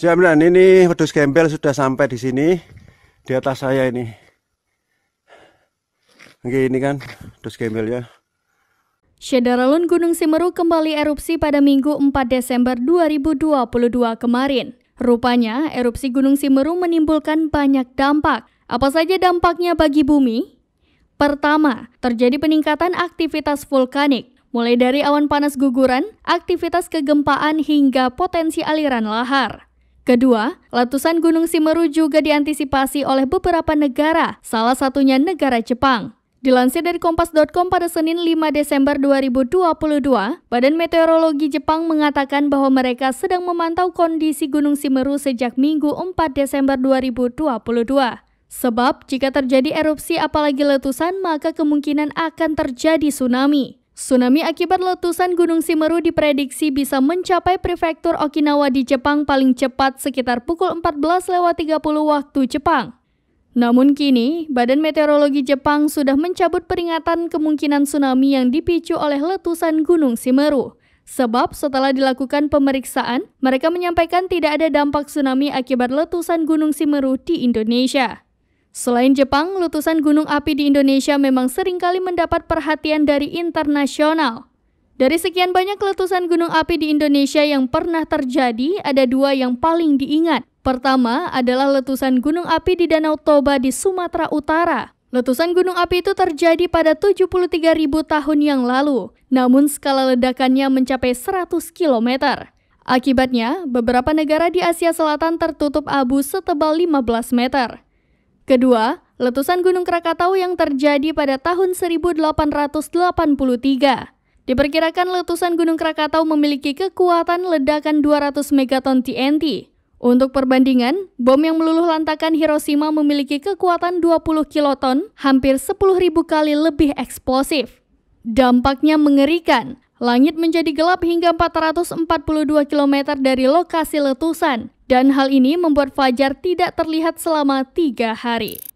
Siap dan ini pedus gembel sudah sampai di sini di atas saya ini. Oke ini kan pedus gembel ya. Sederalun Gunung Simeru kembali erupsi pada Minggu 4 Desember 2022 kemarin. Rupanya erupsi Gunung Simeru menimbulkan banyak dampak. Apa saja dampaknya bagi bumi? Pertama, terjadi peningkatan aktivitas vulkanik mulai dari awan panas guguran, aktivitas kegempaan hingga potensi aliran lahar. Kedua, letusan Gunung Simeru juga diantisipasi oleh beberapa negara, salah satunya negara Jepang. Dilansir dari Kompas.com pada Senin 5 Desember 2022, Badan Meteorologi Jepang mengatakan bahwa mereka sedang memantau kondisi Gunung Simeru sejak Minggu 4 Desember 2022. Sebab, jika terjadi erupsi apalagi letusan, maka kemungkinan akan terjadi tsunami. Tsunami akibat letusan Gunung Simeru diprediksi bisa mencapai prefektur Okinawa di Jepang paling cepat sekitar pukul 14.30 waktu Jepang. Namun kini, Badan Meteorologi Jepang sudah mencabut peringatan kemungkinan tsunami yang dipicu oleh letusan Gunung Simeru. Sebab setelah dilakukan pemeriksaan, mereka menyampaikan tidak ada dampak tsunami akibat letusan Gunung Simeru di Indonesia. Selain Jepang, letusan gunung api di Indonesia memang seringkali mendapat perhatian dari internasional. Dari sekian banyak letusan gunung api di Indonesia yang pernah terjadi, ada dua yang paling diingat. Pertama adalah letusan gunung api di Danau Toba di Sumatera Utara. Letusan gunung api itu terjadi pada 73.000 tahun yang lalu, namun skala ledakannya mencapai 100 km. Akibatnya, beberapa negara di Asia Selatan tertutup abu setebal 15 meter. Kedua, letusan Gunung Krakatau yang terjadi pada tahun 1883. Diperkirakan letusan Gunung Krakatau memiliki kekuatan ledakan 200 megaton TNT. Untuk perbandingan, bom yang meluluh lantakan Hiroshima memiliki kekuatan 20 kiloton, hampir 10.000 kali lebih eksplosif. Dampaknya mengerikan. Langit menjadi gelap hingga 442 km dari lokasi letusan, dan hal ini membuat fajar tidak terlihat selama tiga hari.